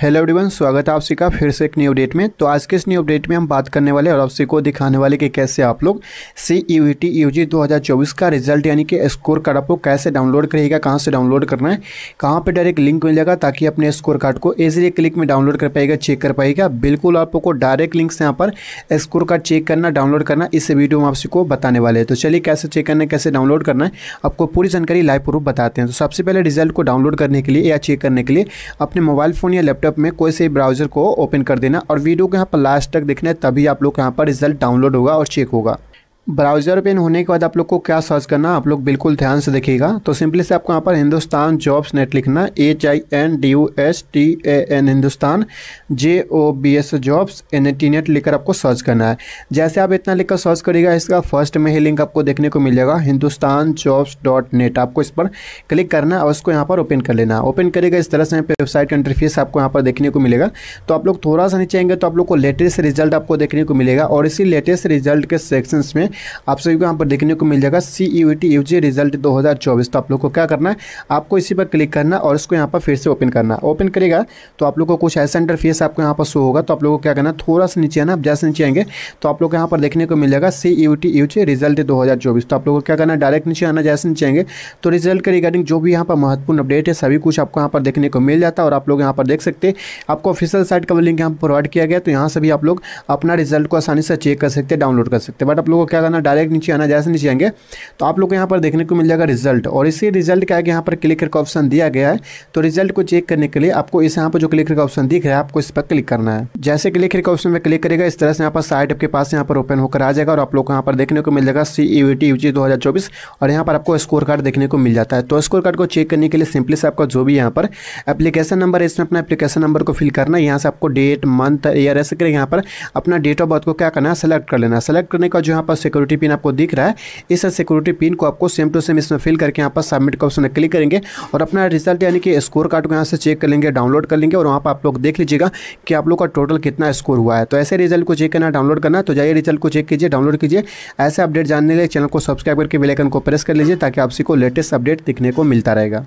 hello everyone स्वागत है आप सभी का फिर से एक न्यू अपडेट में तो आज के इस न्यू अपडेट में हम बात करने वाले और आपसी को दिखाने वाले कि कैसे आप लोग C V T U G दो हज़ार चौबीस का रिजल्ट यानी कि स्कोर कार्ड आपको कैसे डाउनलोड करिएगा कहाँ से डाउनलोड करना है कहाँ पे डायरेक्ट लिंक मिल जाएगा ताकि अपने स्कोर कार्ड को ईजिली क्लिक में डाउनलोड कर पाएगा चेक कर पाएगा बिल्कुल आपको डायरेक्ट लिंक से यहाँ पर स्कोर कार्ड चेक करना डाउनलोड करना इस वीडियो में आपको बताने वाले हैं तो चलिए कैसे चेक करना है कैसे डाउनलोड करना है आपको पूरी जानकारी लाइव प्रूफ बताते हैं तो सबसे पहले रिजल्ट को डाउनलोड करने के लिए या चेक करने के लिए अपने मोबाइल फ़ोन या लैपटॉप लैपटॉप में कोई से ब्राउजर को ओपन कर देना और वीडियो को यहाँ पर लास्ट तक देखना है तभी आप लोग यहाँ पर रिजल्ट डाउनलोड होगा और चेक होगा ब्राउज़र पेन होने के बाद आप लोग को क्या सर्च करना आप लोग बिल्कुल ध्यान से देखिएगा तो सिंपली से आपको यहाँ पर हिंदुस्तान जॉब्स नेट लिखना H I N D U S T A N Hindustan J O B S jobs N A T net लिखकर आपको सर्च करना है जैसे आप इतना लिखकर सर्च करिएगा इसका फर्स्ट में ही लिंक आपको देखने को मिल जाएगा हिंदुस्तान जॉब्स डॉट नेट आपको इस पर क्लिक करना है और उसको यहाँ पर ओपन कर लेना ओपन करेगा इस तरह से वेबसाइट का इंटरफेस आपको यहाँ पर देखने को मिलेगा तो आप लोग थोड़ा सा नीचे आएंगे तो आप लोग को लेटेस्ट रिजल्ट आपको देखने को मिलेगा और इसी लेटेस्ट रिजल्ट के सेक्शंस में आप सभी को यहाँ पर देखने को मिल जाएगा C E T U G result दो हज़ार चौबीस तो आप लोग को क्या करना है आपको इसी पर क्लिक करना और इसको यहाँ पर फिर से ओपन करना ओपन करेगा तो आप लोग को कुछ ऐसा इंटरफेस आपको यहाँ पर शो होगा तो आप लोग को क्या करना थोड़ा सा नीचे आना आप जैसे नीचे आएंगे तो आप लोग को यहाँ पर देखने को मिल जाएगा C E T U G result दो हज़ार चौबीस तो आप लोग को क्या करना डायरेक्ट नीचे आना जैसे नीचे आएंगे तो रिजल्ट के रिगार्डिंग जो भी यहाँ पर महत्वपूर्ण अपडेट है सभी कुछ आपको यहाँ पर देखने को मिल जाता है और आप लोग यहाँ पर देख सकते हैं आपको ऑफिशियल साइट का लिंक यहाँ पर प्रोवाइड किया गया तो यहाँ से भी आप लोग अपना रिजल्ट को आसानी से चेक कर सकते हैं डाउनलोड कर सकते हैं बट आप लोगों को क्या ના ડાયરેક્ટ નીચે આના જશે નીચે જંગે તો આપ લોકો યહાં પર દેખને કો મિલ જાયગા રિઝલ્ટ ઓર ઇસી રિઝલ્ટ કા યહાં પર ક્લિકર કા ઓપ્શન દિયા ગયા હે તો રિઝલ્ટ કો ચેક કરને કે લિયે આપકો ઇસ યહાં પર જો ક્લિકર કા ઓપ્શન દેખ રહે હે આપકો ઇસ પર ક્લિક કરના હે જૈસે ક્લિકર કા ઓપ્શન મે ક્લિક કરેગા ઇસ તરહ સે આપકો સાઇટ ઉપર પાસ યહાં પર ઓપન હોકર આ જાયગા ઓર આપ લોકો યહાં પર દેખને કો મિલ જાયગા CEVT યુચી 2024 ઓર યહાં પર આપકો સ્કોર કાર્ડ દેખને કો મિલ જاتا હે તો સ્કોર કાર્ડ કો ચેક કરને કે લિયે સિમ્પલી સે આપકો જો ભી યહાં પર એપ્લિકેશન નંબર હે ઇસમે અપના એપ્લિકેશન નંબર કો ફિલ કરના યહાં સે આપકો ડેટ મન્થ યર એસે કરે યહાં પર અપના ડેટ ઓફ सिक्योरिटी पिन आपको दिख रहा है इस सिक्योरिटी पिन को आपको सेम टू सेम इसमें फिल करके यहाँ पर सबमिट का ऑप्शन क्लिक करेंगे और अपना रिजल्ट यानी कि स्कोर कार्ड को यहाँ से चेक कर लेंगे डाउनलोड कर लेंगे और वहाँ पर आप लोग देख लीजिएगा कि आप लोग का टोटल कितना स्कोर हुआ है तो ऐसे रिजल्ट को चेक करना डाउनलोड करना तो जाइए रिजल्ट को चेक कीजिए डाउनलोड कीजिए ऐसे अपडेट जानने के लिए चैनल को सब्सक्राइब करके बेलाइकन को प्रेस कर लीजिए ताकि आपसी को लेटेस्ट अपडेट दिखने को मिलता रहेगा